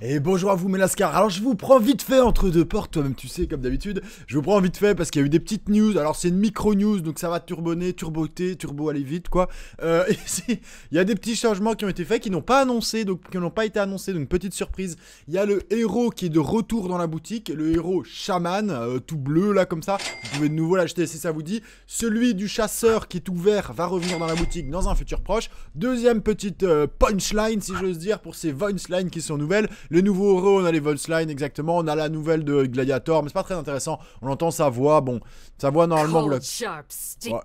Et bonjour à vous Melascar, alors je vous prends vite fait entre deux portes, toi-même tu sais comme d'habitude, je vous prends vite fait parce qu'il y a eu des petites news, alors c'est une micro-news donc ça va turbonner, turboter, turbo aller vite quoi, euh, il y a des petits changements qui ont été faits, qui n'ont pas annoncé, donc qui n'ont pas été annoncés, donc petite surprise, il y a le héros qui est de retour dans la boutique, le héros chaman, euh, tout bleu là comme ça, vous pouvez de nouveau l'acheter si ça vous dit, celui du chasseur qui est ouvert va revenir dans la boutique dans un futur proche, deuxième petite euh, punchline si j'ose dire pour ces voice qui sont nouvelles, les nouveaux héros, on a les volsline exactement. On a la nouvelle de Gladiator, mais c'est pas très intéressant. On entend sa voix. Bon, sa voix normalement.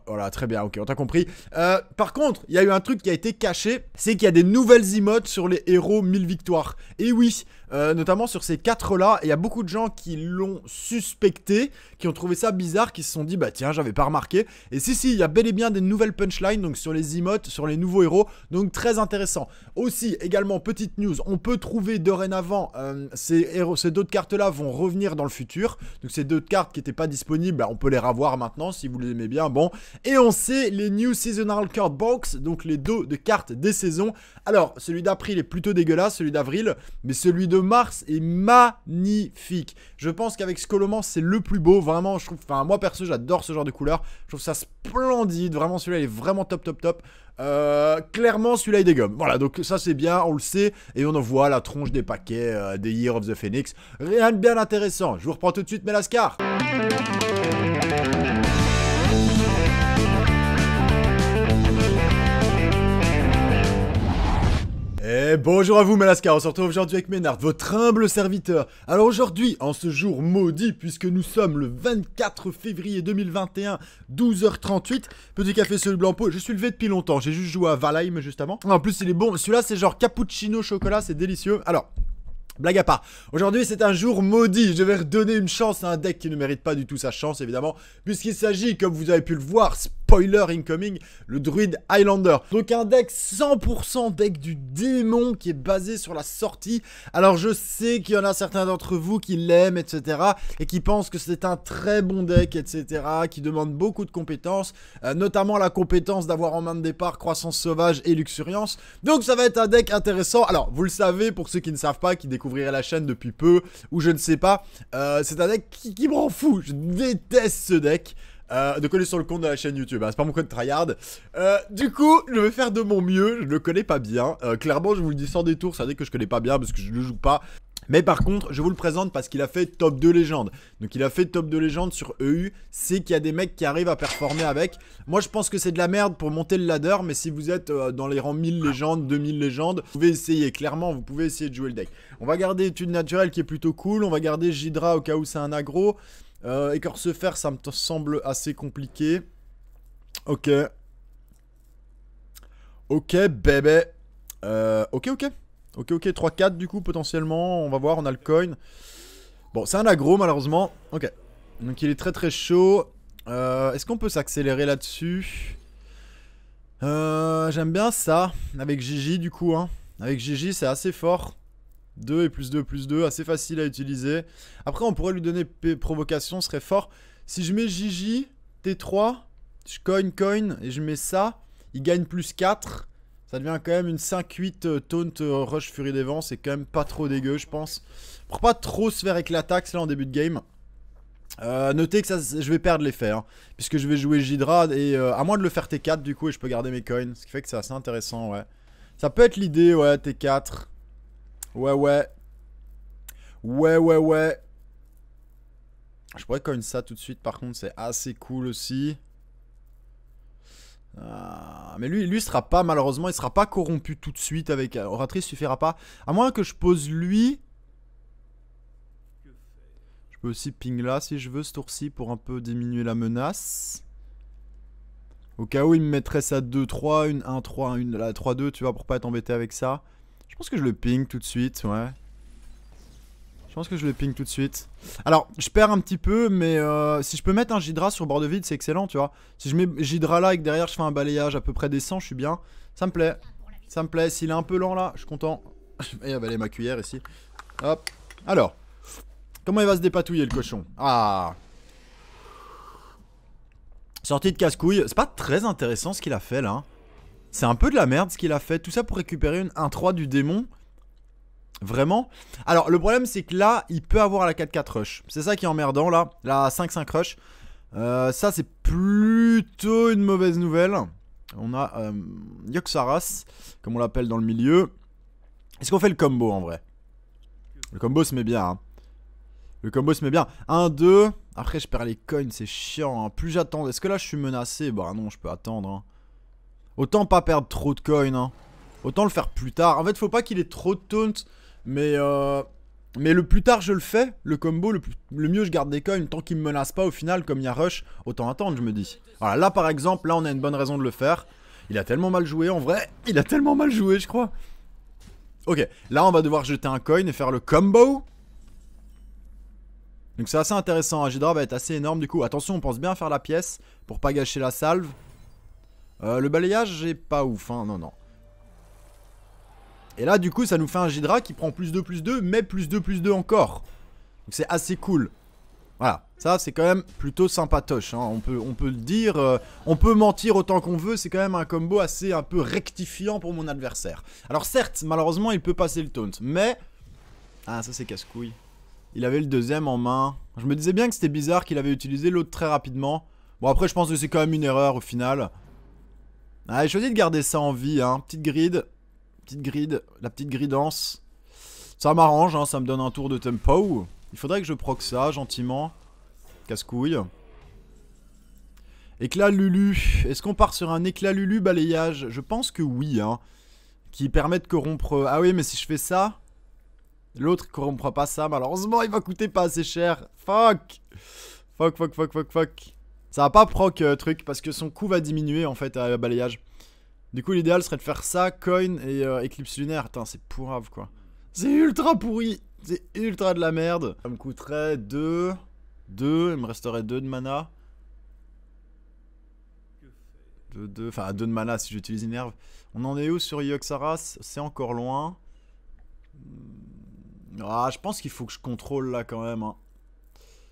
voilà, très bien, ok, on t'a compris. Euh, par contre, il y a eu un truc qui a été caché c'est qu'il y a des nouvelles emotes sur les héros 1000 victoires. Et oui, euh, notamment sur ces quatre-là. il y a beaucoup de gens qui l'ont suspecté, qui ont trouvé ça bizarre, qui se sont dit, bah tiens, j'avais pas remarqué. Et si, si, il y a bel et bien des nouvelles punchlines, donc sur les emotes, sur les nouveaux héros, donc très intéressant. Aussi, également, petite news, on peut trouver dorénavant euh, ces, héros, ces d'autres cartes-là vont revenir dans le futur. Donc ces deux cartes qui n'étaient pas disponibles, bah, on peut les revoir maintenant si vous les aimez bien. Bon, et on sait les New Seasonal Card Box, donc les dos de cartes des saisons. Alors, celui d'après est plutôt dégueulasse, celui d'avril, mais celui de Mars est magnifique. Je pense qu'avec Scolomance, c'est le plus beau. Vraiment, je trouve. Enfin, moi perso, j'adore ce genre de couleur. Je trouve ça splendide. Vraiment, celui-là, est vraiment top, top, top. Euh, clairement, celui-là, des gommes. Voilà, donc ça, c'est bien, on le sait. Et on en voit la tronche des paquets euh, des Year of the Phoenix. Rien de bien intéressant. Je vous reprends tout de suite, Melascar. Eh, bonjour à vous Melaska, on se retrouve aujourd'hui avec Ménard, votre humble serviteur. Alors aujourd'hui, en ce jour maudit, puisque nous sommes le 24 février 2021, 12h38, petit café sur le blanc pot, je suis levé depuis longtemps, j'ai juste joué à Valheim juste avant. En plus il est bon, celui-là c'est genre cappuccino chocolat, c'est délicieux. Alors, Blague à part, aujourd'hui c'est un jour maudit, je vais redonner une chance à un deck qui ne mérite pas du tout sa chance évidemment, puisqu'il s'agit, comme vous avez pu le voir, spoiler incoming, le druide Highlander. Donc un deck 100% deck du démon qui est basé sur la sortie. Alors je sais qu'il y en a certains d'entre vous qui l'aiment, etc. Et qui pensent que c'est un très bon deck, etc. Qui demande beaucoup de compétences, euh, notamment la compétence d'avoir en main de départ croissance sauvage et luxuriance. Donc ça va être un deck intéressant. Alors vous le savez, pour ceux qui ne savent pas, qui découvriraient la chaîne depuis peu, ou je ne sais pas, euh, c'est un deck qui, qui me rend fou. Je déteste ce deck. Euh, de coller sur le compte de la chaîne YouTube. Hein, c'est pas mon code tryhard. Euh, du coup, je vais faire de mon mieux. Je le connais pas bien. Euh, clairement, je vous le dis sans détour. Ça veut dire que je connais pas bien parce que je le joue pas. Mais par contre, je vous le présente parce qu'il a fait top 2 légende. Donc il a fait top 2 légende sur EU. C'est qu'il y a des mecs qui arrivent à performer avec. Moi, je pense que c'est de la merde pour monter le ladder. Mais si vous êtes dans les rangs 1000 légendes, 2000 légendes, vous pouvez essayer. Clairement, vous pouvez essayer de jouer le deck. On va garder étude naturelle qui est plutôt cool. On va garder Gydra au cas où c'est un aggro. Euh, écorce fer, ça me semble assez compliqué. Ok. Ok, bébé. Euh, ok, ok. Ok, ok. 3-4 du coup, potentiellement. On va voir, on a le coin. Bon, c'est un aggro, malheureusement. Ok. Donc il est très très chaud. Euh, est-ce qu'on peut s'accélérer là-dessus euh, J'aime bien ça. Avec Gigi, du coup. Hein. Avec Gigi, c'est assez fort. 2 et plus 2 plus 2, assez facile à utiliser. Après, on pourrait lui donner P provocation, serait fort. Si je mets Gigi, T3, je coin, coin, et je mets ça, il gagne plus 4. Ça devient quand même une 5-8 euh, taunt euh, rush furie des vents, c'est quand même pas trop dégueu, je pense. Pour pas trop se faire taxe là en début de game. Euh, notez que ça, je vais perdre l'effet, hein, puisque je vais jouer Gidra, et à moins de le faire T4 du coup, et je peux garder mes coins, ce qui fait que c'est assez intéressant, ouais. Ça peut être l'idée, ouais, T4. Ouais, ouais. Ouais, ouais, ouais. Je pourrais coin ça tout de suite, par contre, c'est assez cool aussi. Ah, mais lui, lui sera pas, malheureusement, il sera pas corrompu tout de suite avec euh, Oratrice, suffira pas. À moins que je pose lui. Je peux aussi ping là si je veux ce tour-ci pour un peu diminuer la menace. Au cas où il me mettrait ça 2-3, une 1-3, une la 3-2, tu vois, pour pas être embêté avec ça. Je pense que je le ping tout de suite, ouais. Je pense que je le ping tout de suite. Alors, je perds un petit peu, mais euh, si je peux mettre un Jidra sur bord de vide, c'est excellent, tu vois. Si je mets Jidra là et que derrière je fais un balayage à peu près 100, je suis bien. Ça me plaît. Ça me plaît. S'il est un peu lent là, je suis content. y avaler ma cuillère ici. Hop. Alors, comment il va se dépatouiller le cochon Ah Sortie de casse-couille. C'est pas très intéressant ce qu'il a fait là. Hein. C'est un peu de la merde ce qu'il a fait. Tout ça pour récupérer une 1-3 du démon. Vraiment Alors, le problème, c'est que là, il peut avoir la 4-4 rush. C'est ça qui est emmerdant, là. La 5-5 rush. Euh, ça, c'est plutôt une mauvaise nouvelle. On a euh, Yoksaras, comme on l'appelle dans le milieu. Est-ce qu'on fait le combo, en vrai Le combo se met bien, hein. Le combo se met bien. 1, 2. Après, je perds les coins, c'est chiant. Hein. Plus j'attends. Est-ce que là, je suis menacé Bah non, je peux attendre. Hein. Autant pas perdre trop de coins, hein. Autant le faire plus tard. En fait, faut pas qu'il ait trop de taunts, mais... Euh, mais le plus tard je le fais, le combo, le, mieux je garde des coins, tant qu'il me menace pas au final, comme il y a rush, autant attendre je me dis. Voilà, là par exemple, là on a une bonne raison de le faire. Il a tellement mal joué, en vrai, il a tellement mal joué je crois. Ok, là on va devoir jeter un coin et faire le combo. Donc c'est assez intéressant, hein. Gidra va être assez énorme du coup. Attention, on pense bien faire la pièce pour pas gâcher la salve. Euh, le balayage, j'ai pas ouf, hein, non, non. Et là, du coup, ça nous fait un Jidra qui prend plus 2, plus 2, mais plus 2, plus 2 encore. Donc c'est assez cool. Voilà, ça c'est quand même plutôt sympatoche, hein. on, peut, on peut le dire, euh, on peut mentir autant qu'on veut, c'est quand même un combo assez un peu rectifiant pour mon adversaire. Alors certes, malheureusement il peut passer le taunt, mais... Ah ça c'est casse-couille. Il avait le deuxième en main. Je me disais bien que c'était bizarre qu'il avait utilisé l'autre très rapidement. Bon après je pense que c'est quand même une erreur au final. Ah, j'ai choisi de garder ça en vie, hein. Petite grid, petite grid, la petite gridance. Ça m'arrange, hein, ça me donne un tour de tempo. Il faudrait que je proc ça, gentiment. Casse-couille. Éclat Lulu. Est-ce qu'on part sur un éclat Lulu balayage Je pense que oui, hein. Qui permet de corrompre... Ah oui, mais si je fais ça... L'autre corrompra pas ça, malheureusement, il va coûter pas assez cher. Fuck Fuck, fuck, fuck, fuck, fuck. Ça va pas proc euh, truc parce que son coût va diminuer en fait à balayage. Du coup, l'idéal serait de faire ça, coin et euh, éclipse lunaire. Putain, c'est pourrave quoi. C'est ultra pourri. C'est ultra de la merde. Ça me coûterait 2. 2. Il me resterait 2 de mana. 2, 2. Enfin, 2 de mana si j'utilise nerve On en est où sur Yoxaras C'est encore loin. Ah, je pense qu'il faut que je contrôle là quand même. Hein.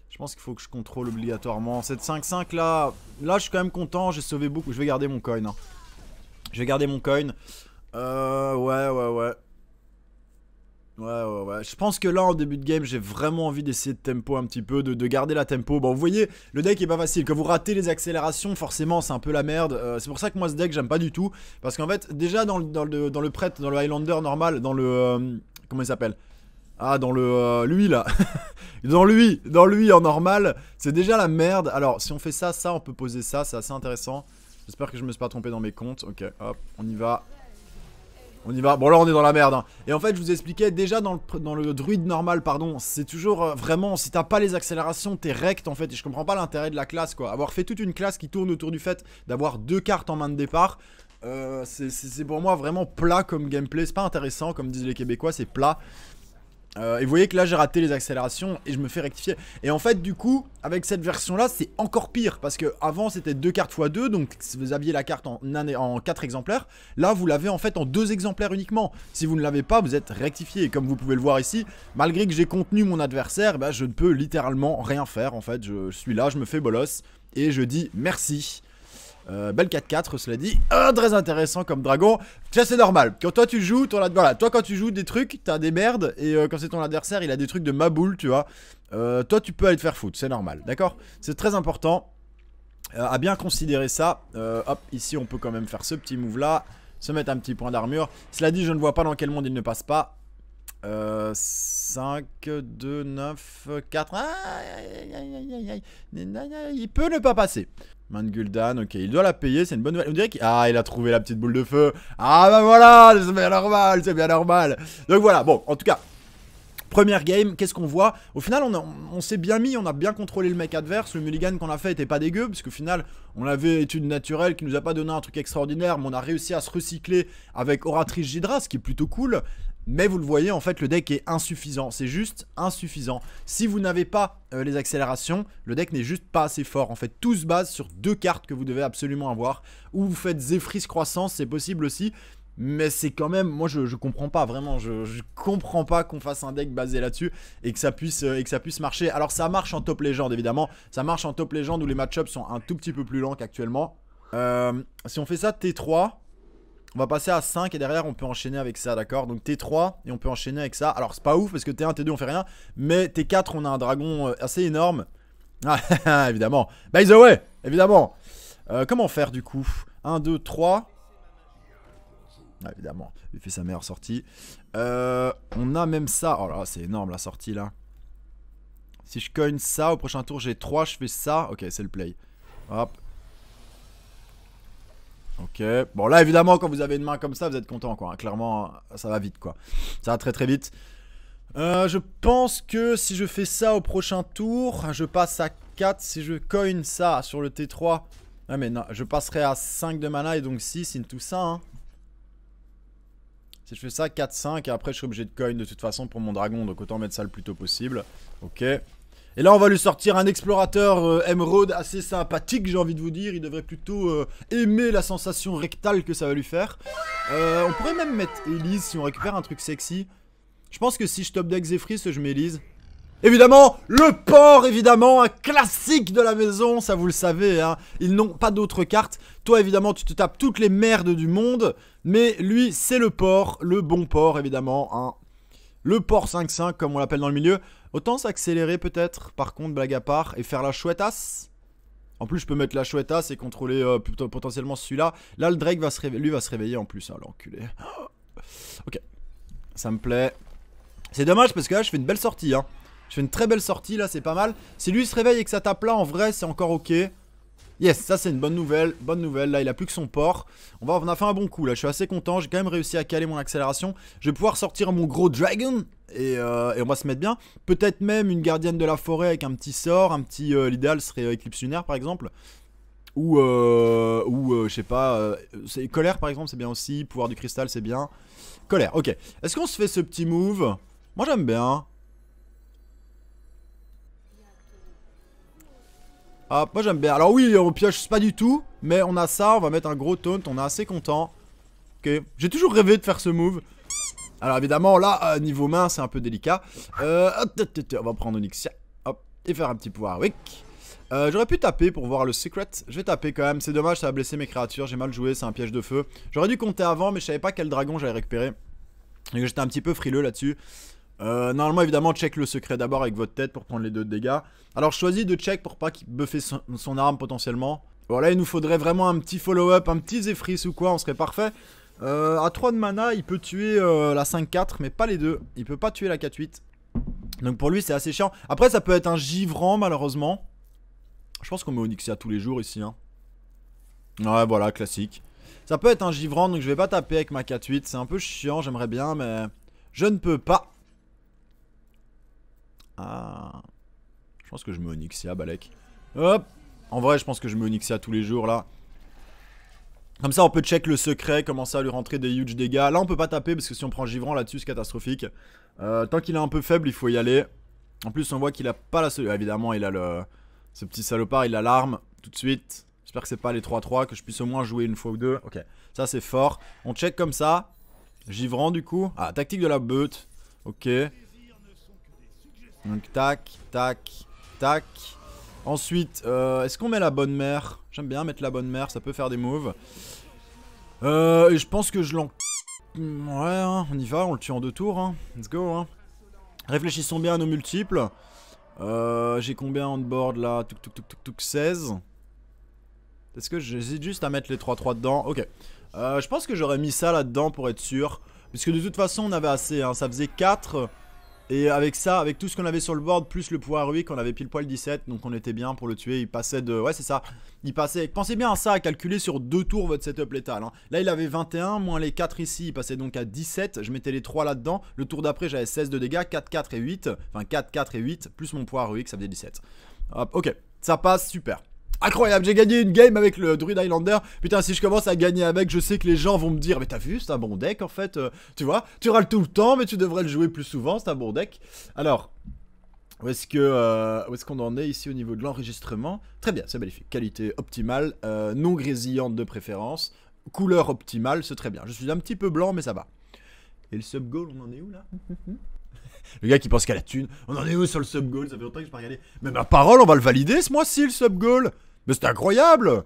Je pense qu'il faut que je contrôle obligatoirement. Cette 5-5 là, là je suis quand même content, j'ai sauvé beaucoup. Je vais garder mon coin. Hein. Je vais garder mon coin. Euh, ouais, ouais, ouais. Ouais, ouais, ouais. Je pense que là, en début de game, j'ai vraiment envie d'essayer de tempo un petit peu, de, garder la tempo. Bon, vous voyez, le deck est pas facile. Quand vous ratez les accélérations, forcément, c'est un peu la merde. Euh, c'est pour ça que moi, ce deck, j'aime pas du tout. Parce qu'en fait, déjà, dans le, dans, le, dans le prêtre, dans le Highlander normal, dans le... Euh, comment il s'appelle ah, dans le. Euh, lui là Dans lui Dans lui en normal, c'est déjà la merde. Alors, si on fait ça, ça, on peut poser ça, c'est assez intéressant. J'espère que je me suis pas trompé dans mes comptes. Ok, hop, on y va. On y va. Bon, là, on est dans la merde. Hein. Et en fait, je vous expliquais déjà dans le, dans le druide normal, pardon. C'est toujours euh, vraiment, si t'as pas les accélérations, t'es rect en fait. Et je comprends pas l'intérêt de la classe, quoi. Avoir fait toute une classe qui tourne autour du fait d'avoir deux cartes en main de départ. Euh, c'est pour moi vraiment plat comme gameplay. C'est pas intéressant, comme disent les Québécois, c'est plat. Euh, et vous voyez que là j'ai raté les accélérations et je me fais rectifier. Et en fait du coup avec cette version là c'est encore pire parce que avant c'était deux cartes x 2 donc vous aviez la carte en, quatre 4 exemplaires. Là vous l'avez en fait en deux exemplaires uniquement. Si vous ne l'avez pas vous êtes rectifié et comme vous pouvez le voir ici malgré que j'ai contenu mon adversaire bah, je ne peux littéralement rien faire en fait. Je, suis là, je me fais bolos et je dis merci. Euh, belle 4-4, cela dit. très intéressant comme dragon. Ça, c'est normal. Quand toi, tu joues, voilà, toi, quand tu joues des trucs, t'as des merdes. Et euh, quand c'est ton adversaire, il a des trucs de maboule, tu vois. Euh, toi, tu peux aller te faire foutre, c'est normal, d'accord C'est très important à bien considérer ça. hop, ici, on peut quand même faire ce petit move-là. Se mettre un petit point d'armure. Cela dit, je ne vois pas dans quel monde il ne passe pas. 5, 2, 9, 4. Aïe, aïe, aïe, il peut ne pas passer. Manguldan Gul'dan, ok, il doit la payer, c'est une bonne nouvelle. On dirait qu'il... Ah, il a trouvé la petite boule de feu. Ah, bah voilà, c'est bien normal, c'est bien normal. Donc voilà, bon, en tout cas, Première game, qu'est-ce qu'on voit Au final, on, s'est bien mis, on a bien contrôlé le mec adverse. Le mulligan qu'on a fait était pas dégueu, parce qu'au final, on avait étude naturelle qui nous a pas donné un truc extraordinaire, mais on a réussi à se recycler avec Oratrice Gidra, ce qui est plutôt cool. Mais vous le voyez, en fait, le deck est insuffisant. C'est juste insuffisant. Si vous n'avez pas euh, les accélérations, le deck n'est juste pas assez fort. En fait, tout se base sur deux cartes que vous devez absolument avoir. Ou vous faites Zephyris Croissance, c'est possible aussi mais c'est quand même, moi je, comprends pas vraiment, je, comprends pas qu'on fasse un deck basé là-dessus et que ça puisse euh, et que ça puisse marcher. Alors ça marche en top légende évidemment, ça marche en top légende où les match sont un tout petit peu plus lents qu'actuellement. Euh, si on fait ça T3, on va passer à 5 et derrière on peut enchaîner avec ça, d'accord Donc T3 et on peut enchaîner avec ça. Alors c'est pas ouf parce que T1, T2 on fait rien, mais T4 on a un dragon euh, assez énorme. Ah évidemment. By the way, évidemment. comment faire du coup 1, 2, 3 évidemment, il fait sa meilleure sortie. Euh, on a même ça. Oh là, c'est énorme la sortie là. Si je coin ça, au prochain tour j'ai 3, je fais ça. Ok, c'est le play. Hop. Ok. Bon là, évidemment, quand vous avez une main comme ça, vous êtes content quoi. Clairement, ça va vite quoi. Ça va très très vite. Euh, je pense que si je fais ça au prochain tour, je passe à 4. Si je coin ça sur le T3, ah mais non, je passerai à 5 de mana et donc 6 in tout ça. Hein. Si je fais ça, 4-5, et après je suis obligé de coin de toute façon pour mon dragon, donc autant mettre ça le plus tôt possible. Ok. Et là, on va lui sortir un explorateur emerald euh, assez sympathique, j'ai envie de vous dire. Il devrait plutôt euh, aimer la sensation rectale que ça va lui faire. Euh, on pourrait même mettre Elise si on récupère un truc sexy. Je pense que si je top deck je mets Elise. Évidemment, le port, évidemment, un classique de la maison, ça vous le savez, hein. ils n'ont pas d'autres cartes. Toi, évidemment, tu te tapes toutes les merdes du monde, mais lui, c'est le port, le bon port, évidemment, hein. Le port 5-5, comme on l'appelle dans le milieu. Autant s'accélérer, peut-être, par contre, blague à part, et faire la as, En plus, je peux mettre la as et contrôler euh, potentiellement celui-là. Là, le Drake, va se lui, va se réveiller en plus, hein, l'enculé. ok, ça me plaît. C'est dommage, parce que là, je fais une belle sortie, hein. Je fais une très belle sortie là, c'est pas mal. Si lui se réveille et que ça tape là, en vrai, c'est encore ok. Yes, ça c'est une bonne nouvelle, bonne nouvelle, là il a plus que son port On va, on a fait un bon coup là, je suis assez content, j'ai quand même réussi à caler mon accélération Je vais pouvoir sortir mon gros dragon et, euh, on va se mettre bien Peut-être même une gardienne de la forêt avec un petit sort, un petit, euh, l'idéal serait euh, lunaire par exemple Ou, ou je sais pas, colère par exemple c'est bien aussi, pouvoir du cristal c'est bien Colère, ok, est-ce qu'on se fait ce petit move Moi j'aime bien, Ah, moi j'aime bien. Alors oui, on pioche pas du tout, mais on a ça, on va mettre un gros taunt, on est assez content. Ok, j'ai toujours rêvé de faire ce move. Alors évidemment, là, euh, niveau main, c'est un peu délicat. Euh, on va prendre Onyxia, hop, et faire un petit pouvoir euh, J'aurais pu taper pour voir le secret. Je vais taper quand même, c'est dommage, ça a blessé mes créatures, j'ai mal joué, c'est un piège de feu. J'aurais dû compter avant, mais je savais pas quel dragon j'allais récupérer. Et j'étais un petit peu frileux là-dessus. Euh, normalement, évidemment, check le secret d'abord avec votre tête pour prendre les deux dégâts. Alors, je choisis de check pour pas buffer son, arme potentiellement. Voilà, il nous faudrait vraiment un petit follow-up, un petit zefris ou quoi, on serait parfait. Euh, à 3 de mana, il peut tuer euh, la 5-4, mais pas les deux. Il peut pas tuer la 4-8. Donc pour lui, c'est assez chiant. Après, ça peut être un givrant malheureusement. Je pense qu'on met Onyxia tous les jours ici. Hein. Ouais, voilà, classique. Ça peut être un givrant donc je vais pas taper avec ma 4-8. C'est un peu chiant, j'aimerais bien, mais je ne peux pas. Ah. Je pense que je me Onyxia, Balek. Hop En vrai, je pense que je me Onyxia tous les jours, là. Comme ça, on peut check le secret, commencer à lui rentrer des huge dégâts. Là, on peut pas taper, parce que si on prend Givran là-dessus, c'est catastrophique. Euh, tant qu'il est un peu faible, il faut y aller. En plus, on voit qu'il a pas la... Ah, évidemment, il a le... Ce petit salopard, il a l'arme, tout de suite. J'espère que c'est pas les 3-3, que je puisse au moins jouer une fois ou deux. Ok, ça c'est fort. On check comme ça. Givran, du coup. Ah, tactique de la beute. Ok. Donc tac, tac, tac. Ensuite, euh, est-ce qu'on met la bonne mère J'aime bien mettre la bonne mère, ça peut faire des moves. Euh, et je pense que je l'en... Ouais, hein, on y va, on le tue en deux tours. Hein. Let's go. Hein. Réfléchissons bien à nos multiples. Euh, j'ai combien en board là Tuk 16. Est-ce que j'hésite juste à mettre les 3-3 dedans Ok. je pense que j'aurais mis ça là-dedans pour être sûr. Puisque de toute façon, on avait assez. Ça faisait 4. Et avec ça, avec tout ce qu'on avait sur le board, plus le pouvoir ruic, on avait pile poil 17, donc on était bien pour le tuer. Il passait de. Ouais, c'est ça. Il passait. Pensez bien à ça, à calculer sur deux tours votre setup létal. Hein. Là, il avait 21, moins les 4 ici, il passait donc à 17. Je mettais les 3 là-dedans. Le tour d'après, j'avais 16 de dégâts, 4, 4 et 8. Enfin, 4, 4 et 8, plus mon pouvoir ruic, ça faisait 17. Hop, ok. Ça passe, super. Incroyable, j'ai gagné une game avec le Druid Islander Putain, si je commence à gagner avec, je sais que les gens vont me dire Mais t'as vu, c'est un bon deck en fait. Euh, tu vois, tu râles tout le temps, mais tu devrais le jouer plus souvent, c'est un bon deck. Alors, où est-ce que euh, est-ce qu'on en est ici au niveau de l'enregistrement Très bien, c'est magnifique. Qualité optimale, euh, non grésillante de préférence, couleur optimale, c'est très bien. Je suis un petit peu blanc, mais ça va. Et le sub goal, on en est où là Le gars qui pense qu'à la thune, on en est où sur le sub goal Ça fait longtemps que je pas regardé. Mais ma parole, on va le valider ce mois-ci le sub goal. Mais c'est incroyable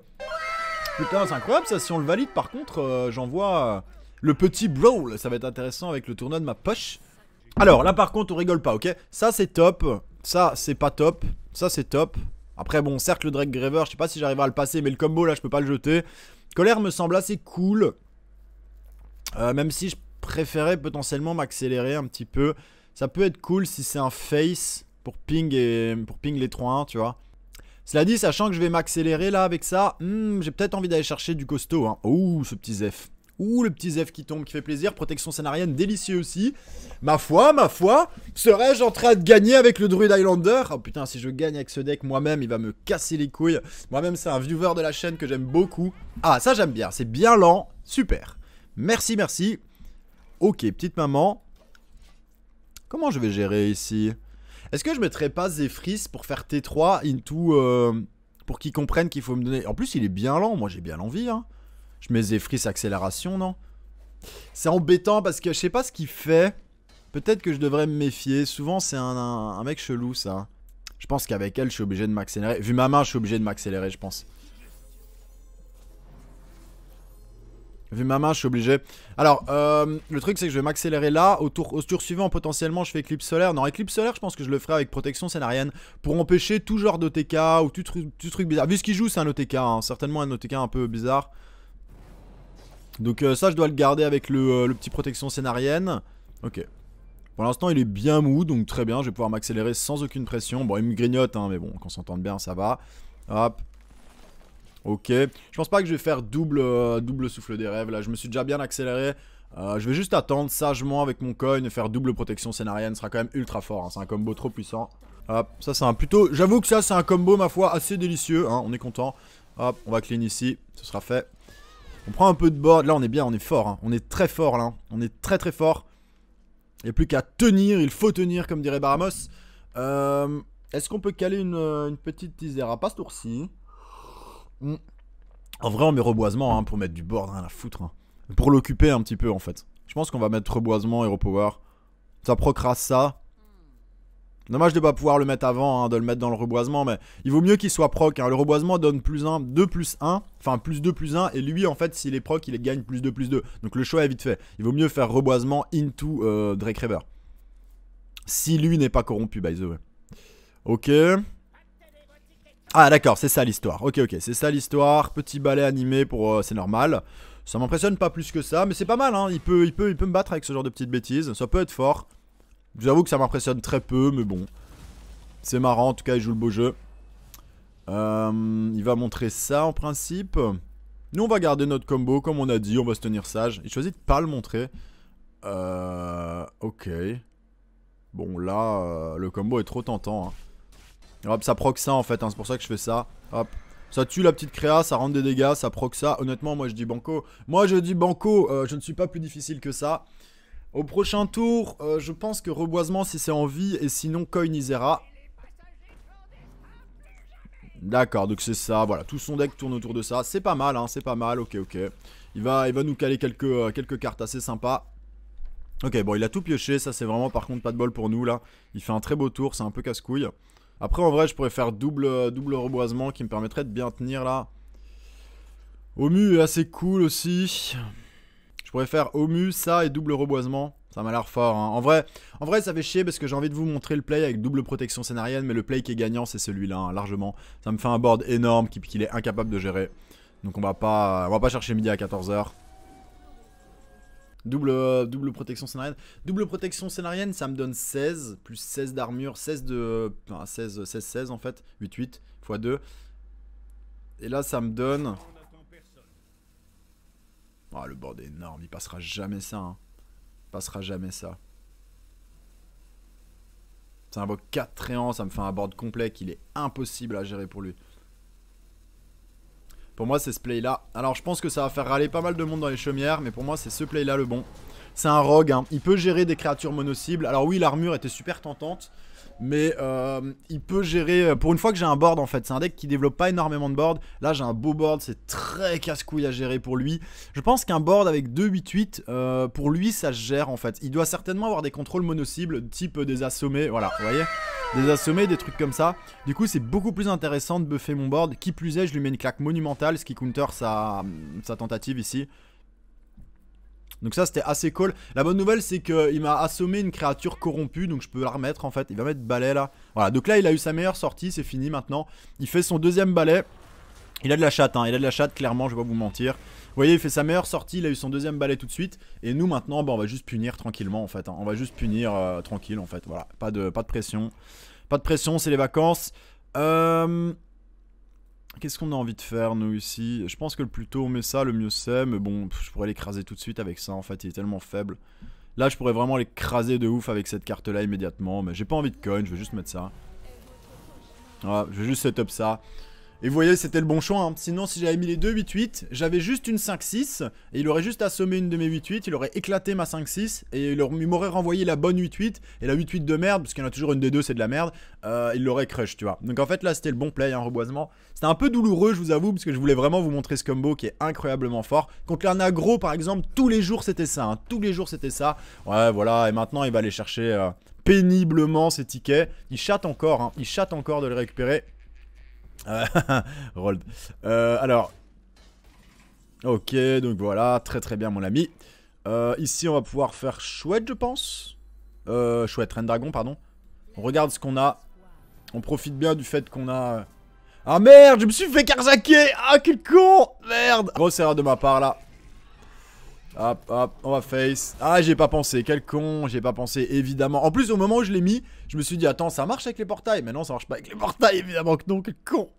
Putain, c'est incroyable ça, si on le valide, par contre, euh, j'en j'envoie euh, le petit brawl. Ça va être intéressant avec le tournoi de ma poche. Alors, là par contre, on rigole pas, ok Ça, c'est top. Ça, c'est pas top. Ça, c'est top. Après, bon, cercle Drake Graver, je sais pas si j'arrive à le passer, mais le combo, là, je peux pas le jeter. Colère me semble assez cool. Euh, même si je préférais potentiellement m'accélérer un petit peu. Ça peut être cool si c'est un face pour ping, et, pour ping les 3-1, tu vois. Cela dit, sachant que je vais m'accélérer là avec ça, hmm, j'ai peut-être envie d'aller chercher du costaud. Hein. Ouh, ce petit Zef. Ouh, le petit Zef qui tombe, qui fait plaisir. Protection scénarienne, délicieux aussi. Ma foi, ma foi, serais-je en train de gagner avec le Druid Islander Oh putain, si je gagne avec ce deck moi-même, il va me casser les couilles. Moi-même, c'est un viewer de la chaîne que j'aime beaucoup. Ah, ça j'aime bien, c'est bien lent. Super. Merci, merci. Ok, petite maman. Comment je vais gérer ici est-ce que je mettrais pas Zephyris pour faire T3 into... Euh, pour qu'ils comprennent qu'il faut me donner... En plus, il est bien lent, moi j'ai bien l'envie. Hein. Je mets Zephyris accélération, non C'est embêtant parce que je sais pas ce qu'il fait. Peut-être que je devrais me méfier. Souvent, c'est un, un mec chelou, ça. Je pense qu'avec elle, je suis obligé de m'accélérer. Vu ma main, je suis obligé de m'accélérer, je pense. Vu ma main, je suis obligé. Alors, euh, le truc, c'est que je vais m'accélérer là. Au tour, suivant, potentiellement, je fais éclipse solaire. Non, éclipse solaire, je pense que je le ferai avec protection scénarienne pour empêcher tout genre d'OTK ou tout, truc bizarre. Vu ce qu'il joue, c'est un OTK. Hein. Certainement un OTK un peu bizarre. Donc, euh, ça, je dois le garder avec le, euh, petit protection scénarienne. Ok. Pour l'instant, il est bien mou, donc très bien. Je vais pouvoir m'accélérer sans aucune pression. Bon, il me grignote, hein, mais bon, qu'on s'entende bien, ça va. Hop. Ok, je pense pas que je vais faire double, euh, double souffle des rêves là, je me suis déjà bien accéléré. Euh, je vais juste attendre sagement avec mon coin faire double protection scénarienne, Ce sera quand même ultra fort, hein. c'est un combo trop puissant. Hop, ça c'est un plutôt, j'avoue que ça c'est un combo ma foi assez délicieux, hein. on est content. Hop, on va clean ici, ce sera fait. On prend un peu de board, là on est bien, on est fort, hein. on est très fort là, on est très très fort. Il n'y a plus qu'à tenir, il faut tenir comme dirait Baramos. Euh, est-ce qu'on peut caler une, petite Isera pas ce tour-ci Mm. En vrai, on met reboisement hein, pour mettre du board, rien foutre. Hein. Pour l'occuper un petit peu en fait. Je pense qu'on va mettre reboisement et repower. Ça procrase ça. Dommage de pas pouvoir le mettre avant, hein, de le mettre dans le reboisement, mais il vaut mieux qu'il soit proc. Le reboisement donne plus 1, 2 plus 1, enfin plus 2 plus 1, et lui en fait s'il est proc, il gagne plus 2 plus 2. Donc le choix est vite fait. Il vaut mieux faire reboisement into euh, Drake River. Si lui n'est pas corrompu, by the way. Ok. Ah d'accord, c'est ça l'histoire. Ok, ok, c'est ça l'histoire. Petit balai animé pour... Euh, c'est normal. Ça m'impressionne pas plus que ça, mais c'est pas mal, hein. Il peut, il, peut, il peut me battre avec ce genre de petites bêtises. Ça peut être fort. Je vous avoue que ça m'impressionne très peu, mais bon. C'est marrant, en tout cas, il joue le beau jeu. Euh, il va montrer ça, en principe. Nous, on va garder notre combo, comme on a dit. On va se tenir sage. Il choisit de pas le montrer. Euh, ok. Bon, là, le combo est trop tentant, hein. Hop, ça proc ça en fait, hein, c'est pour ça que je fais ça. Hop. Ça tue la petite créa, ça rend des dégâts, ça proc ça. Honnêtement, moi je dis banco. Moi je dis banco, euh, je ne suis pas plus difficile que ça. Au prochain tour, euh, je pense que reboisement si c'est en vie et sinon Coin Isera. D'accord, donc c'est ça, voilà, tout son deck tourne autour de ça. C'est pas mal, hein, c'est pas mal, ok, ok. Il va, il va nous caler quelques, euh, quelques cartes assez sympas. Ok, bon, il a tout pioché, ça c'est vraiment par contre pas de bol pour nous là. Il fait un très beau tour, c'est un peu casse-couille. Après, en vrai, je pourrais faire double, euh, double reboisement qui me permettrait de bien tenir là. Omu est assez cool aussi. Je pourrais faire Omu, ça et double reboisement. Ça m'a l'air fort. Hein. En, vrai, en vrai, ça fait chier parce que j'ai envie de vous montrer le play avec double protection scénarienne, mais le play qui est gagnant, c'est celui-là, hein, largement. Ça me fait un board énorme qu'il est incapable de gérer. Donc on va pas, on va pas chercher midi à 14h. Double, euh, double protection scénarienne. Double protection scénarienne, ça me donne 16, plus 16 d'armure, 16 de... Enfin, 16, 16, 16 en fait, 8, 8, x 2. Et là, ça me donne... Ah, le board est énorme, il passera jamais ça. Hein. passera jamais ça. Ça invoque 4 créants, ça me fait un board complet qu'il est impossible à gérer pour lui. Pour moi, c'est ce play là. Alors, je pense que ça va faire râler pas mal de monde dans les chaumières, mais pour moi, c'est ce play là le bon. C'est un rogue, hein. il peut gérer des créatures mono-cibles. Alors oui, l'armure était super tentante, mais euh, il peut gérer. Euh, pour une fois que j'ai un board en fait, c'est un deck qui développe pas énormément de board. Là j'ai un beau board, c'est très casse-couille à gérer pour lui. Je pense qu'un board avec 2-8-8, euh, pour lui ça se gère en fait. Il doit certainement avoir des contrôles mono-cibles, type des assommés, voilà, vous voyez Des assommés, des trucs comme ça. Du coup c'est beaucoup plus intéressant de buffer mon board. Qui plus est, je lui mets une claque monumentale, ce qui counter sa tentative ici. Donc ça c'était assez cool. La bonne nouvelle c'est qu'il m'a assommé une créature corrompue donc je peux la remettre en fait. Il va mettre balai là. Voilà donc là il a eu sa meilleure sortie c'est fini maintenant. Il fait son deuxième balai. Il a de la chatte hein. il a de la chatte clairement je vais pas vous mentir. Vous voyez, il fait sa meilleure sortie, il a eu son deuxième balai tout de suite. Et nous, maintenant, bah, on va juste punir tranquillement, en fait. Hein. On va juste punir euh, tranquille, en fait. Voilà, pas de, pas de pression. Pas de pression, c'est les vacances. Euh... Qu'est-ce qu'on a envie de faire, nous, ici Je pense que le plus tôt on met ça, le mieux c'est, mais bon, je pourrais l'écraser tout de suite avec ça, en fait, il est tellement faible. Là, je pourrais vraiment l'écraser de ouf avec cette carte-là immédiatement, mais j'ai pas envie de coin, je vais juste mettre ça. Voilà, je vais juste setup ça. Et vous voyez, c'était le bon choix. Hein. Sinon, si j'avais mis les deux 8-8, j'avais juste une 5-6. Et il aurait juste assommé une de mes 8-8. Il aurait éclaté ma 5-6. Et il m'aurait renvoyé la bonne 8-8. Et la 8-8 de merde, parce qu'il y en a toujours une des deux, c'est de la merde. Euh, il l'aurait crush, tu vois. Donc en fait, là, c'était le bon play, un hein, reboisement. C'était un peu douloureux, je vous avoue, parce que je voulais vraiment vous montrer ce combo qui est incroyablement fort. Contre un aggro par exemple, tous les jours, c'était ça. Hein. Tous les jours, c'était ça. Ouais, voilà. Et maintenant, il va aller chercher. Euh, péniblement ses tickets, il chatte encore, il chatte encore de les récupérer, Rold. Euh, alors. Ok, donc voilà, très très bien mon ami. Euh, ici, on va pouvoir faire chouette, je pense. Euh, chouette, reine dragon, pardon. On regarde ce qu'on a. On profite bien du fait qu'on a... Ah merde, je me suis fait karzaké Ah, quel con Merde Grosse erreur de ma part, là. Hop, hop, on va face. Ah, j'ai pas pensé, quel con, j'ai pas pensé, évidemment. En plus, au moment où je l'ai mis, je me suis dit, attends, ça marche avec les portails. Mais non, ça marche pas avec les portails, évidemment que non, quel con.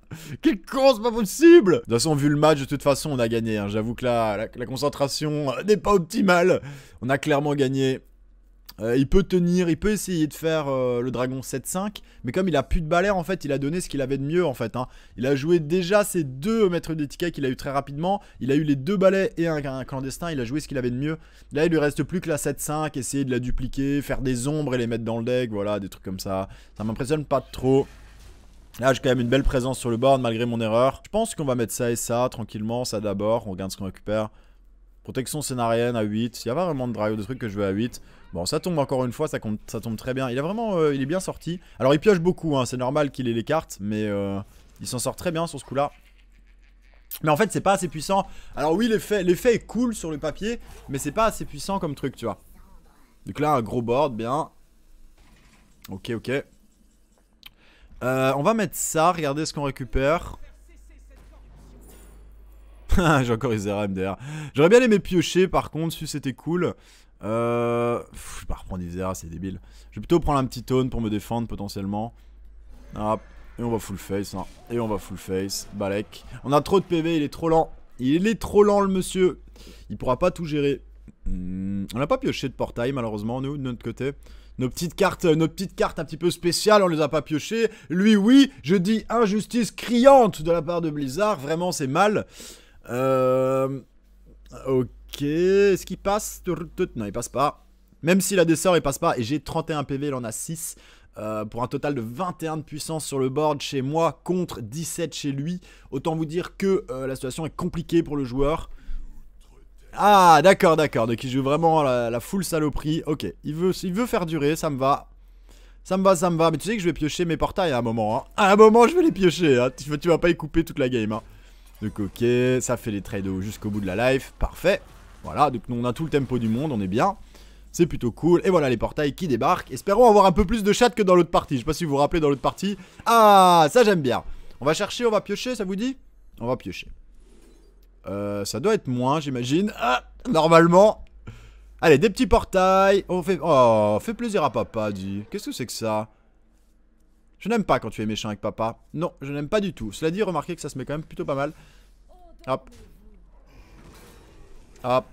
Quel con, c'est pas possible De toute façon, vu le match, de toute façon, on a gagné. Hein. J'avoue que la concentration euh, n'est pas optimale. On a clairement gagné. Euh, il peut tenir, il peut essayer de faire euh, le dragon 7-5, mais comme il a plus de balais en fait, il a donné ce qu'il avait de mieux en fait. Hein. Il a joué déjà ses deux maîtres d'étiquette qu'il a eu très rapidement, il a eu les deux balais et un, clandestin, il a joué ce qu'il avait de mieux. Là il lui reste plus que la 7-5, essayer de la dupliquer, faire des ombres et les mettre dans le deck, voilà, des trucs comme ça. Ça m'impressionne pas trop. Là, j'ai quand même une belle présence sur le board malgré mon erreur. Je pense qu'on va mettre ça et ça tranquillement, ça d'abord, on regarde ce qu'on récupère. Protection scénarienne à 8, il y a pas vraiment de dragon de trucs que je veux à 8. Bon, ça tombe encore une fois, ça, tombe très bien. Il, a vraiment, euh, il est bien sorti. Alors, il pioche beaucoup, hein, c'est normal qu'il ait les cartes, mais euh, il s'en sort très bien sur ce coup-là. Mais en fait, c'est pas assez puissant. Alors oui, l'effet est cool sur le papier, mais c'est pas assez puissant comme truc, tu vois. Donc là, un gros board, bien. Ok, ok. Euh, on va mettre ça, regardez ce qu'on récupère. J'ai encore Isera MDR. J'aurais bien aimé piocher par contre, si c'était cool. Euh... je vais pas reprendre Isera, c'est débile. Je vais plutôt prendre un petit taunt pour me défendre potentiellement. Hop. Et on va full face. Hein. Et on va full face. Balek. On a trop de PV, il est trop lent. Il est trop lent le monsieur. Il pourra pas tout gérer. Hmm, on n'a pas pioché de portail malheureusement nous de notre côté. Nos petites cartes, euh, nos petites cartes un petit peu spéciales, on les a pas piochées. Lui oui, je dis injustice criante de la part de Blizzard, vraiment c'est mal. Euh, ok, est-ce qu'il passe Non, il passe pas. Même s'il a des sorts, il passe pas. Et j'ai 31 PV, il en a 6. Euh, pour un total de 21 de puissance sur le board chez moi contre 17 chez lui. Autant vous dire que euh, la situation est compliquée pour le joueur. Ah, d'accord, d'accord. Donc il joue vraiment la, full saloperie. Ok, il veut, il veut faire durer, ça me va. Ça me va, ça me va. Mais tu sais que je vais piocher mes portails à un moment. Hein. À un moment, je vais les piocher. Hein. Tu, tu vas pas y couper toute la game. Hein. Donc ok, ça fait les trades jusqu'au bout de la life, parfait. Voilà, donc nous on a tout le tempo du monde, on est bien. C'est plutôt cool. Et voilà les portails qui débarquent. Espérons avoir un peu plus de chat que dans l'autre partie. Je sais pas si vous vous rappelez dans l'autre partie. Ah, ça j'aime bien. On va chercher, on va piocher, ça vous dit On va piocher. Euh, ça doit être moins, j'imagine. Ah, normalement. Allez, des petits portails. On fait, oh, fait plaisir à papa, dit. Qu'est-ce que c'est que ça je n'aime pas quand tu es méchant avec papa. Non, je n'aime pas du tout. Cela dit, remarquez que ça se met quand même plutôt pas mal. Hop. Hop.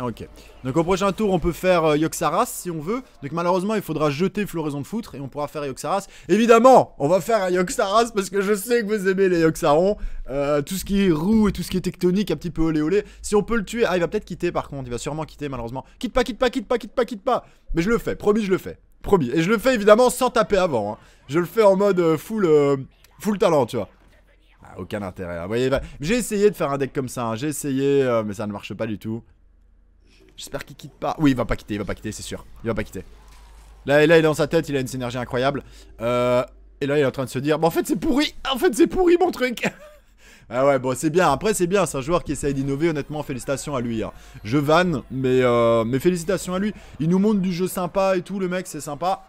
Ah, ok. Donc au prochain tour, on peut faire euh, Yoxaras si on veut. Donc malheureusement, il faudra jeter Floraison de Foutre et on pourra faire Yoxaras. Évidemment, on va faire un Yoxaras parce que je sais que vous aimez les Yoxarons. Euh, tout ce qui est roux et tout ce qui est tectonique, un petit peu olé olé. Si on peut le tuer... Ah, il va peut-être quitter par contre. Il va sûrement quitter malheureusement. Quitte pas, quitte pas, quitte pas, quitte pas, quitte pas. Mais je le fais. Promis, je le fais. Promis. Et je le fais évidemment sans taper avant. Hein. Je le fais en mode euh, full, euh, full talent, tu vois. Ah, aucun intérêt. Hein. voyez, bah, j'ai essayé de faire un deck comme ça. Hein. J'ai essayé, euh, mais ça ne marche pas du tout. J'espère qu'il quitte pas. Oui, il va pas quitter, il va pas quitter, c'est sûr. Il va pas quitter. Là, là, il est dans sa tête, il a une synergie incroyable. et là, il est en train de se dire, Bon, en fait, c'est pourri. En fait, c'est pourri mon truc. Ah ouais, bon, c'est bien. Après, c'est bien. C'est un joueur qui essaye d'innover. Honnêtement, félicitations à lui. Hein. Je vanne, euh, mais, félicitations à lui. Il nous montre du jeu sympa et tout. Le mec, c'est sympa.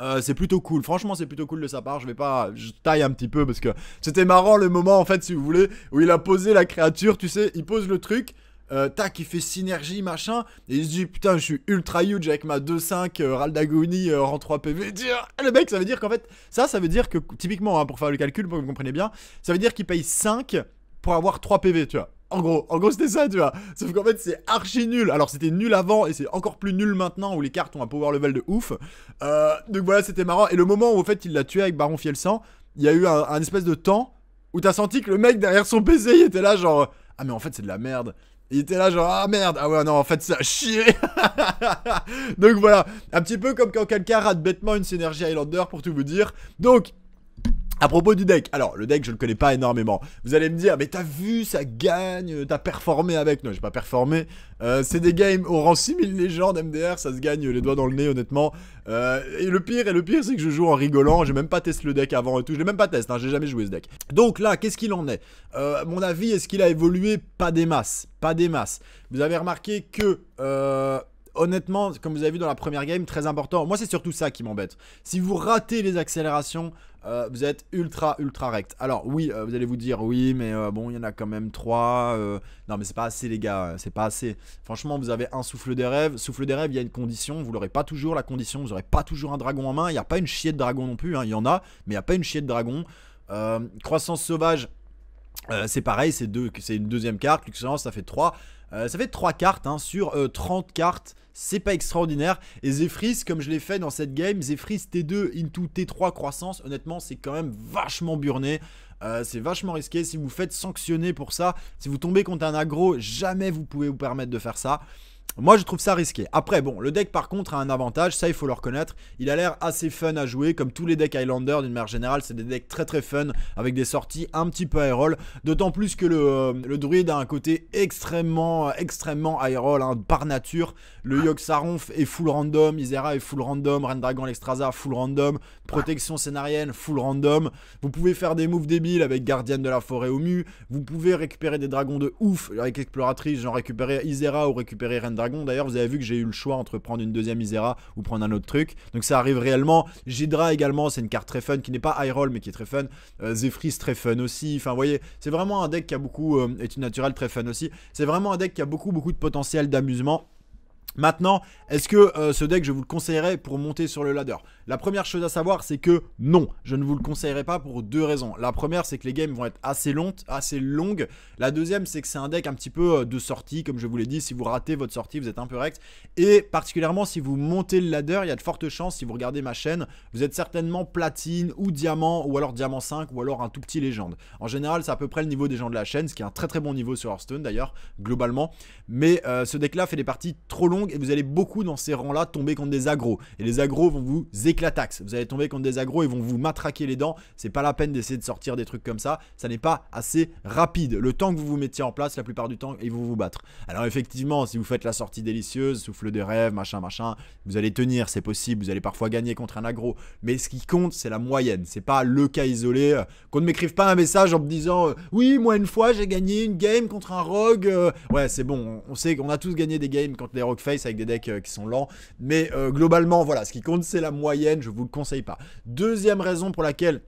Euh, c'est plutôt cool, franchement c'est plutôt cool de sa part, je vais pas, je taille un petit peu parce que c'était marrant le moment en fait si vous voulez où il a posé la créature, tu sais, il pose le truc, euh, tac, il fait synergie, machin, et il se dit, putain, je suis ultra huge avec ma 2-5, euh, Raldagoni, rend 3 PV, le mec, ça veut dire qu'en fait, ça, ça veut dire que, typiquement, hein, pour faire le calcul, pour que vous compreniez bien, ça veut dire qu'il paye 5 pour avoir 3 PV, tu vois. En gros, en gros c'était ça, tu vois. Sauf qu'en fait, c'est archi nul. Alors, c'était nul avant et c'est encore plus nul maintenant où les cartes ont un power level de ouf. Euh, donc voilà, c'était marrant. Et le moment où, en fait, il l'a tué avec Baron Fielsan, il y a eu un, espèce de temps où t'as senti que le mec derrière son PC, il était là, genre, ah, mais en fait, c'est de la merde. Il était là genre ah merde ah ouais non en fait ça a chier Donc voilà un petit peu comme quand quelqu'un rate bêtement une synergie Highlander pour tout vous dire Donc à propos du deck, alors le deck je le connais pas énormément. Vous allez me dire, mais t'as vu, ça gagne, t'as performé avec. Non, j'ai pas performé. Euh, c'est des games au rang 6000 légendes MDR, ça se gagne les doigts dans le nez honnêtement. Euh, et le pire, et le pire, c'est que je joue en rigolant. J'ai même pas testé le deck avant et tout. Je l'ai même pas testé, hein. j'ai jamais joué ce deck. Donc là, qu'est-ce qu'il en est euh, Mon avis, est-ce qu'il a évolué Pas des masses, pas des masses. Vous avez remarqué que honnêtement, comme vous avez vu dans la première game, très important. Moi, c'est surtout ça qui m'embête. Si vous ratez les accélérations, euh, vous êtes ultra, ultra rect. Alors, oui, euh, vous allez vous dire, oui, mais euh, bon, il y en a quand même 3. Non, mais c'est pas assez, les gars. C'est pas assez. Franchement, vous avez un souffle des rêves. Souffle des rêves, il y a une condition. Vous l'aurez pas toujours, la condition. Vous aurez pas toujours un dragon en main. Il n'y a pas une chier de dragon non plus. Hein, il y en a, mais il n'y a pas une chier de dragon. croissance sauvage. c'est pareil, c'est deux, une deuxième carte. Luxence, ça fait 3. Euh, ça fait 3 cartes hein, sur 30 euh, cartes, c'est pas extraordinaire. Et Zephyrs, comme je l'ai fait dans cette game, Zephyrs T2 into T3 croissance, honnêtement c'est quand même vachement burné. Euh, c'est vachement risqué, si vous faites sanctionner pour ça, si vous tombez contre un aggro, jamais vous pouvez vous permettre de faire ça. Moi, je trouve ça risqué. Après, bon, le deck par contre a un avantage, ça il faut le reconnaître. Il a l'air assez fun à jouer, comme tous les decks Highlander d'une manière générale. C'est des decks très très fun, avec des sorties un petit peu aérol. D'autant plus que euh, le, druide a un côté extrêmement, euh, extrêmement hein, par nature. Le Yogg-Saronf est full random, Isera est full random, Rendragon l'Extraza full random, Protection Scénarienne full random. Vous pouvez faire des moves débiles avec Gardienne de la Forêt au mu. Vous pouvez récupérer des dragons de ouf avec Exploratrice, genre récupérer Isera ou récupérer Rendragon Dragon. D'ailleurs, vous avez vu que j'ai eu le choix entre prendre une deuxième Isera ou prendre un autre truc. Donc ça arrive réellement. Gidra également, c'est une carte très fun qui n'est pas High mais qui est très fun. Euh, très fun aussi. Enfin, vous voyez, c'est vraiment un deck qui a beaucoup. Euh, est une naturelle très fun aussi. C'est vraiment un deck qui a beaucoup, beaucoup de potentiel d'amusement. Maintenant, est-ce que euh, ce deck, je vous le conseillerais pour monter sur le ladder La première chose à savoir, c'est que non, je ne vous le conseillerais pas pour deux raisons. La première, c'est que les games vont être assez, longues, assez longues. La deuxième, c'est que c'est un deck un petit peu euh, de sortie, comme je vous l'ai dit. Si vous ratez votre sortie, vous êtes un peu rect. Et particulièrement, si vous montez le ladder, il y a de fortes chances, si vous regardez ma chaîne, vous êtes certainement platine ou diamant, ou alors diamant 5, ou alors un tout petit légende. En général, c'est à peu près le niveau des gens de la chaîne, ce qui est un très très bon niveau sur Hearthstone d'ailleurs, globalement. Mais euh, ce deck-là fait des parties trop longues et vous allez beaucoup dans ces rangs-là tomber contre des agros. Et les agros vont vous éclataxe Vous allez tomber contre des agros et vont vous matraquer les dents. C'est pas la peine d'essayer de sortir des trucs comme ça. Ça n'est pas assez rapide. Le temps que vous vous mettiez en place, la plupart du temps, ils vont vous battre. Alors effectivement, si vous faites la sortie délicieuse, souffle de rêve, machin, machin, vous allez tenir, c'est possible. Vous allez parfois gagner contre un agro. Mais ce qui compte, c'est la moyenne. C'est pas le cas isolé. Euh, qu'on ne m'écrive pas un message en me disant euh, Oui, moi une fois j'ai gagné une game contre un rogue. Euh. ouais, c'est bon. On sait qu'on a tous gagné des games contre les rogues avec des decks euh, qui sont lents. Mais euh, globalement, voilà, ce qui compte, c'est la moyenne. Je vous le conseille pas. Deuxième raison pour laquelle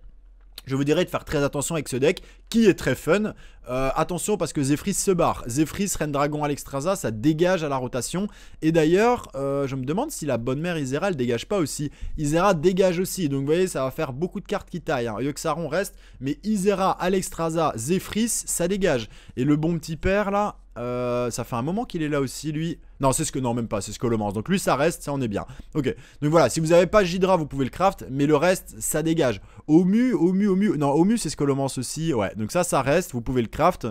je vous dirais de faire très attention avec ce deck qui est très fun. Euh, attention parce que Zephrys se barre. Zephrys, Reine Dragon, Alexstrasza, ça dégage à la rotation. Et d'ailleurs, je me demande si la bonne mère Isera, elle dégage pas aussi. Isera dégage aussi. Donc vous voyez, ça va faire beaucoup de cartes qui taillent. Hein. Yoxaron reste. Mais Isera, Alexstrasza, Zephrys ça dégage. Et le bon petit père là, euh, ça fait un moment qu'il est là aussi, lui. Non, c'est ce que. Non, même pas, c'est ce que l'omance. Donc lui, ça reste, ça on est bien. Ok. Donc voilà, si vous n'avez pas Gidra, vous pouvez le craft, mais le reste, ça dégage. Omu, Omu, Omu. Non, Omu, c'est ce que l'omance aussi. Ouais, donc ça, ça reste, vous pouvez le craft.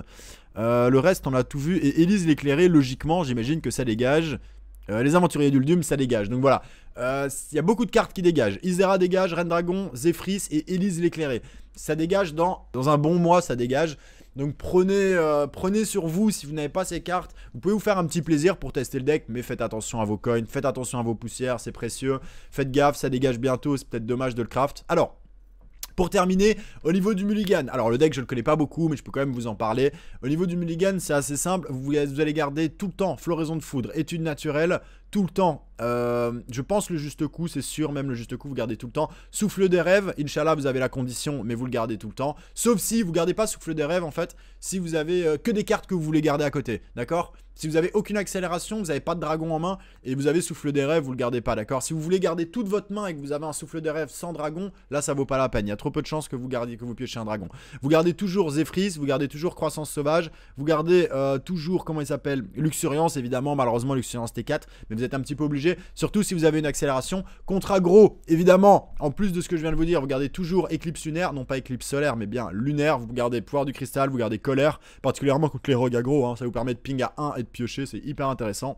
Euh, le reste, on a tout vu. Et Elise l'éclairée, logiquement, j'imagine que ça dégage. Euh, les aventuriers d'Uldum ça dégage. Donc voilà, il y a beaucoup de cartes qui dégagent. Isera dégage, Reine Dragon, Zephris et Elise l'éclairée. Ça dégage dans, dans un bon mois, ça dégage. Donc prenez, euh, prenez sur vous si vous n'avez pas ces cartes. Vous pouvez vous faire un petit plaisir pour tester le deck, mais faites attention à vos coins, faites attention à vos poussières, c'est précieux. Faites gaffe, ça dégage bientôt, c'est peut-être dommage de le craft. Alors, pour terminer, au niveau du mulligan, alors le deck je ne le connais pas beaucoup mais je peux quand même vous en parler. Au niveau du mulligan c'est assez simple, vous, vous, allez garder tout le temps floraison de foudre, étude naturelle, tout le temps. Euh, je pense le juste coup, c'est sûr, même le juste coup, vous gardez tout le temps. Souffle des rêves, Inch'Allah, vous avez la condition, mais vous le gardez tout le temps. Sauf si vous gardez pas souffle des rêves, en fait, si vous avez euh, que des cartes que vous voulez garder à côté, d'accord Si vous avez aucune accélération, vous avez pas de dragon en main, et vous avez souffle des rêves, vous le gardez pas, d'accord Si vous voulez garder toute votre main et que vous avez un souffle des rêves sans dragon, là, ça vaut pas la peine. Il y a trop peu de chances que vous gardiez, que vous piochez un dragon. Vous gardez toujours Zephris vous gardez toujours Croissance Sauvage, vous gardez euh, toujours, comment il s'appelle Luxuriance, évidemment, malheureusement, Luxuriance T4, vous êtes un petit peu obligé, surtout si vous avez une accélération. Contre aggro évidemment, en plus de ce que je viens de vous dire, vous gardez toujours éclipse lunaire, non pas éclipse solaire, mais bien lunaire, vous gardez pouvoir du cristal, vous gardez colère, particulièrement contre les rogues aggro hein. ça vous permet de ping à 1 et de piocher, c'est hyper intéressant.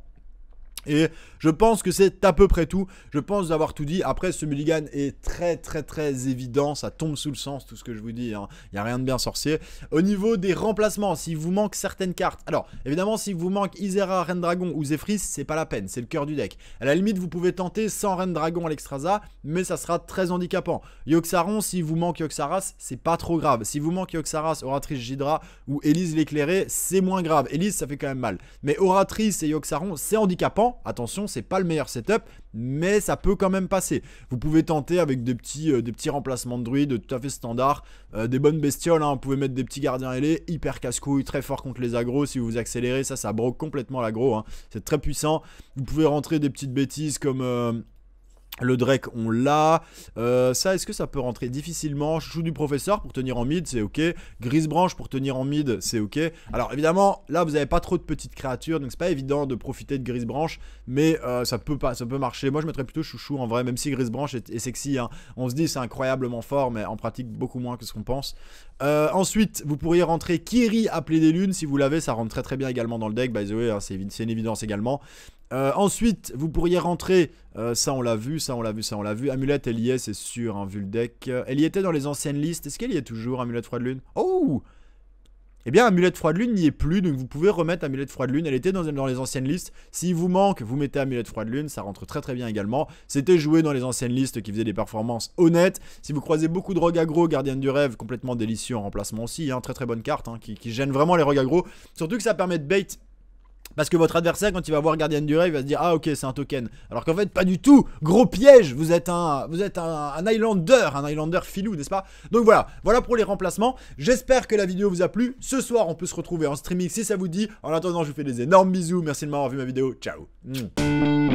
Et je pense que c'est à peu près tout. Je pense d'avoir tout dit. Après, ce mulligan est très, très, très évident. Ça tombe sous le sens, tout ce que je vous dis. Hein. Il n'y a rien de bien sorcier. Au niveau des remplacements, s'il vous manque certaines cartes. Alors, évidemment, s'il vous manque Isera, Reine Dragon ou Zephyris, c'est pas la peine. C'est le cœur du deck. À la limite, vous pouvez tenter sans Reine Dragon à l'extraza, mais ça sera très handicapant. Yoxaron, si vous manque Yoxaras, c'est pas trop grave. Si vous manque Yoxaras, Oratrice Gidra ou Elise l'éclairée, c'est moins grave. Elise, ça fait quand même mal. Mais Oratrice et Yoxaron, c'est handicapant Attention, c'est pas le meilleur setup, mais ça peut quand même passer. Vous pouvez tenter avec des petits, euh, des petits remplacements de druides tout à fait standard, euh, des bonnes bestioles, hein. vous pouvez mettre des petits gardiens ailés, hyper casse-couille, très fort contre les agros, si vous vous accélérez, ça, ça broque complètement l'agro, hein. c'est très puissant. Vous pouvez rentrer des petites bêtises comme... Euh, le Drake, on l'a. Euh, ça, est-ce que ça peut rentrer difficilement Chouchou du professeur pour tenir en mid, c'est ok. Grise branche pour tenir en mid, c'est ok. Alors évidemment, là, vous n'avez pas trop de petites créatures, donc c'est pas évident de profiter de Grise branche, mais euh, ça peut pas, ça peut marcher. Moi, je mettrais plutôt Chouchou en vrai, même si Grise branche est, sexy. Hein. On se dit c'est incroyablement fort, mais en pratique beaucoup moins que ce qu'on pense. Euh, ensuite, vous pourriez rentrer Kiri, appelé des lunes, si vous l'avez, ça rentre très très bien également dans le deck. By the way, hein, c'est une évidence également. Euh, ensuite, vous pourriez rentrer, euh, ça on l'a vu, ça on l'a vu, ça on l'a vu. Amulette, elle y est, c'est sûr, hein, vu le deck. elle y était dans les anciennes listes. Est-ce qu'elle y est toujours, Amulette Froid de Lune Oh Eh bien, Amulette Froid de Lune n'y est plus, donc vous pouvez remettre Amulette Froid de Lune. Elle était dans, les anciennes listes. S'il vous manque, vous mettez Amulette Froid de Lune, ça rentre très très bien également. C'était joué dans les anciennes listes qui faisaient des performances honnêtes. Si vous croisez beaucoup de Rogue Aggro, Gardienne du Rêve, complètement délicieux en remplacement aussi, hein, très très bonne carte, hein, qui, gêne vraiment les Rogue Surtout que ça permet de bait parce que votre adversaire, quand il va voir Gardien du il va se dire Ah, ok, c'est un token. Alors qu'en fait, pas du tout. Gros piège. Vous êtes un, vous êtes un, Islander, un Islander filou, n'est-ce pas Donc voilà, voilà pour les remplacements. J'espère que la vidéo vous a plu. Ce soir, on peut se retrouver en streaming si ça vous dit. En attendant, je vous fais des énormes bisous. Merci de m'avoir vu ma vidéo. Ciao. Mmh.